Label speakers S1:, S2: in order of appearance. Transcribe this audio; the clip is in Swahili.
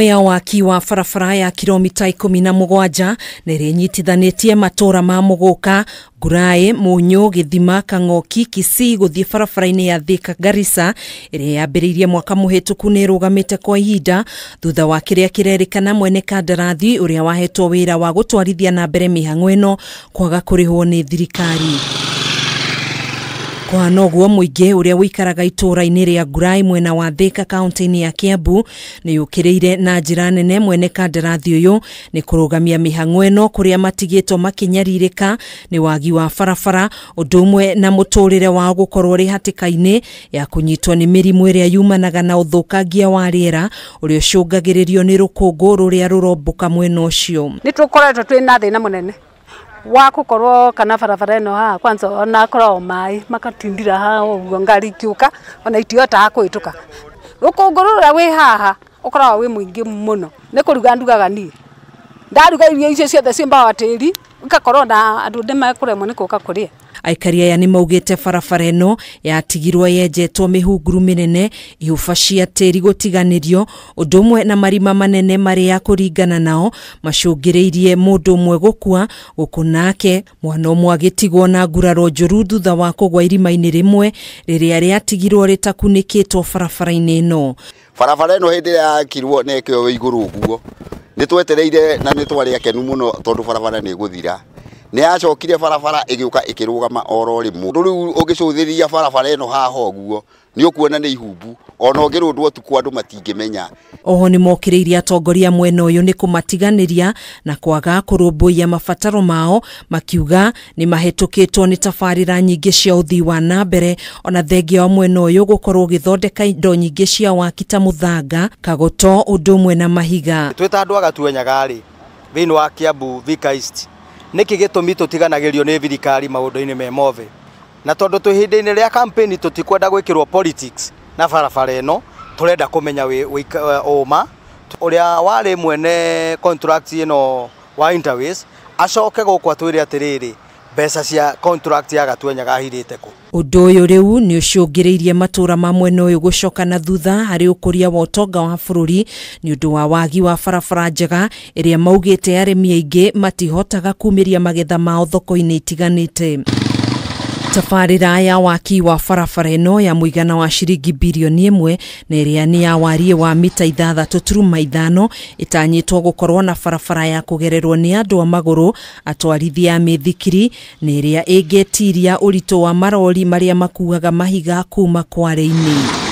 S1: ya waki wa barabara ya kiromita ikumi na mugwanja nä rä nyitithanitie matåra ma må gå ka nguraä gä thima kang'oki kisii gå thiä barabara-inä ya thika garisa ä rä a yambä rä irie mwaka må hä tå ku nä ä rå gamä te kwa ihinda thutha wa kä rä a kä rerä mwene kandarathi å rä a wahetwo wä ra wa gå twarithia na mbere mä hango ä no kwaga kå rä hwo nä thirikari kũhana ũguo mũingĩ ũrĩa ũikaraga itũũra-inĩ rĩa gurai mwena wa thĩka kaũntĩ-inĩ ya kĩambu ni yũkĩrĩire na njĩra nene mwene kandarathi ũyũ nĩ kũrũgamia mĩhang'o ĩno kũrĩa matigĩtwo makĩnyarirĩka ni wagi wa barabara ũndũ ũmwe na mũtũũrĩre wao gũkorwo ũrĩ hatĩka-inĩ ya kũnyitwo nĩ mĩrimũ ĩrĩa yumanaga na ũthũkangia wa rĩera ũrĩa ũcũngagĩrĩrio nĩ rũkũngũ rũrĩa rũrombũka mwena ũcio nĩ tũkoretwo twĩ na
S2: thĩna wa gukorwo kana barabara ino haha kwanza ona korwo mai makatindira haha uguo ngari ikiuka ona itiotaga kwituka rukungu rura wi haha ukoragwo wi muingi muno ni kuruga ndugaga ni ndaruga irio icio ciothe ciumbaga tiri ngakorwo na andu ndi mekũremwo nĩ kũka kũrĩa e.
S1: aikari aya nĩ maugĩte barabara ĩno yatigirwo yenjetwo mĩhunguru mĩnene ihuba cia tĩri gũtiganĩrio ũndũ ũmwe na marima manene marĩ ya kũringana nao macũngĩrĩirie mũndũ ũmwe gũkua gũkũ nake mwana ũmwe agĩtigwo na nguraro njũru thutha wa kũgwa irima-inĩ rĩmwe rĩrĩa rĩatigirwo rĩtakunĩkĩtwo barabara-inĩ ĩno
S3: barabara ĩno hĩndĩ ĩrĩa yakirwo nekĩoywo igũrũ ũguo nä twetereire na nä twarä akenu må no tondå barabara nä gå thira nä yacokire barabara ä gä å ka ä kä rå gama oro rä ndå rä u å ngä cå thä ria barabara ä no haha guo nä å kuona nä ihumbu ona å ngä rå ndwo tukå andå matingä menya
S1: oho nä mokä rä ire atongoria mwena å yå nä kå matiganä ria na kwaga kå rå mabataro mao makiuga nä mahetå kä two nä tabarä ra nyingä cia å thii wa nambere ona thengia wa mwena å yå gå korwo å gä thondeka indo nyingä cia waki ta må thanga kagoto å ndå mwe na mahiga
S4: twä ta andå agatwenyagarä thä inä wa kiambu thika nä kä gä tå mi tå tiganagä rio nä thirikari maå ndå-inä me na tondu tu hindi ni ria campaign tutikwenda gwikirwo politics na barabara å turenda kumenya rä uria warä mwene contract ino wa interways acoke kwa twire atiriri mbeca cia contract ya gatwenya gahirite ku
S1: undu uyu riu ni ucungiriirie matura ma mwena uyu gucoka na thutha hari ukuria wa utonga wa bururi ni undu wa wagi wa barabara njega te maugite mi aingä matihotaga kumiria magetha mao thoko-ini te tabarĩra ya waki wa barabara ĩno ya mũigana wa ciringi birioni ĩmwe na ĩrĩa nĩ ya wariĩ wa mita ithathatũ turuma ithano ĩtanyĩtwo gũkorwo na barabara ya kũgererwo nĩ andũ a magũrũ atwarithia ya mĩthikiri na ĩrĩa ĩngĩtiria ũritũ wa marori marĩa makuaga mahiga kuuma kware-inĩ